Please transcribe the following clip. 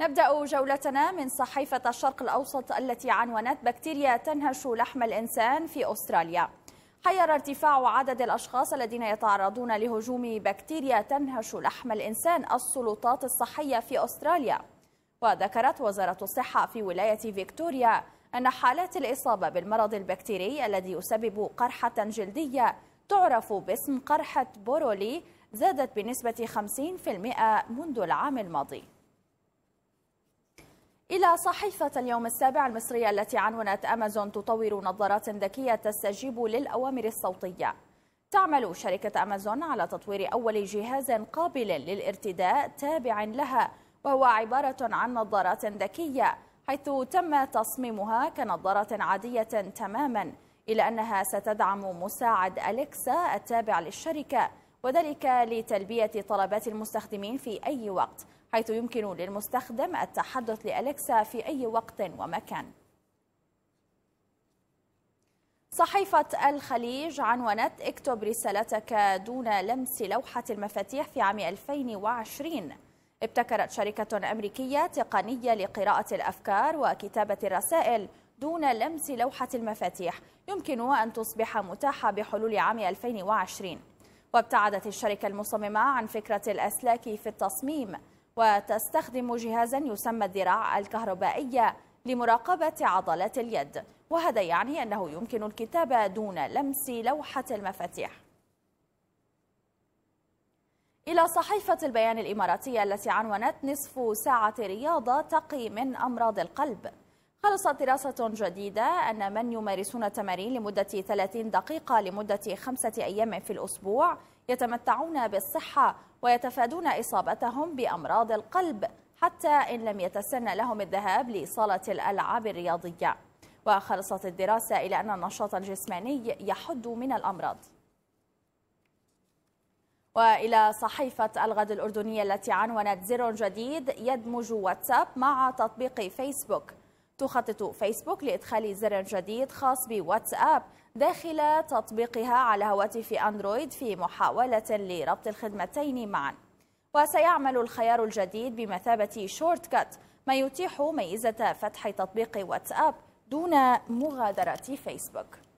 نبدأ جولتنا من صحيفة الشرق الأوسط التي عنونت بكتيريا تنهش لحم الإنسان في أستراليا حير ارتفاع عدد الأشخاص الذين يتعرضون لهجوم بكتيريا تنهش لحم الإنسان السلطات الصحية في أستراليا وذكرت وزارة الصحة في ولاية فيكتوريا أن حالات الإصابة بالمرض البكتيري الذي يسبب قرحة جلدية تعرف باسم قرحة بورولي زادت بنسبة 50% منذ العام الماضي إلى صحيفة اليوم السابع المصرية التي عنونت أمازون تطور نظارات ذكية تستجيب للأوامر الصوتية تعمل شركة أمازون على تطوير أول جهاز قابل للارتداء تابع لها وهو عبارة عن نظارات ذكية حيث تم تصميمها كنظارة عادية تماما إلى أنها ستدعم مساعد أليكسا التابع للشركة وذلك لتلبية طلبات المستخدمين في أي وقت حيث يمكن للمستخدم التحدث لأليكسا في أي وقت ومكان صحيفة الخليج عنونت اكتب رسالتك دون لمس لوحة المفاتيح في عام 2020 ابتكرت شركة أمريكية تقنية لقراءة الأفكار وكتابة الرسائل دون لمس لوحة المفاتيح يمكن أن تصبح متاحة بحلول عام 2020 وابتعدت الشركة المصممة عن فكرة الأسلاك في التصميم وتستخدم جهازا يسمى الذراع الكهربائية لمراقبة عضلات اليد وهذا يعني أنه يمكن الكتابة دون لمس لوحة المفاتيح إلى صحيفة البيان الإماراتية التي عنونت نصف ساعة رياضة تقي من أمراض القلب خلصت دراسة جديدة أن من يمارسون التمارين لمدة 30 دقيقة لمدة خمسة أيام في الأسبوع يتمتعون بالصحة ويتفادون إصابتهم بأمراض القلب حتى إن لم يتسنى لهم الذهاب لصالة الألعاب الرياضية وخلصت الدراسة إلى أن النشاط الجسماني يحد من الأمراض وإلى صحيفة الغد الأردنية التي عنونت زر جديد يدمج واتساب مع تطبيق فيسبوك تخطط فيسبوك لإدخال زر جديد خاص بواتساب داخل تطبيقها على هواتف أندرويد في محاولة لربط الخدمتين معا وسيعمل الخيار الجديد بمثابة شورت كات ما يتيح ميزة فتح تطبيق واتساب دون مغادرة فيسبوك